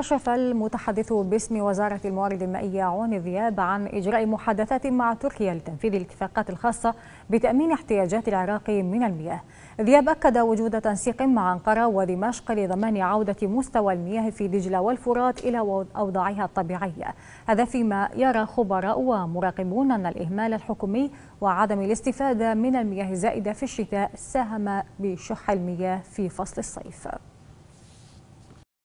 كشف المتحدث باسم وزارة الموارد المائية عون ذياب عن إجراء محادثات مع تركيا لتنفيذ الاتفاقات الخاصة بتأمين احتياجات العراق من المياه ذياب أكد وجود تنسيق مع أنقرة ودمشق لضمان عودة مستوى المياه في دجلة والفرات إلى أوضاعها الطبيعية هذا فيما يرى خبراء ومراقبون أن الإهمال الحكومي وعدم الاستفادة من المياه الزائدة في الشتاء ساهم بشح المياه في فصل الصيف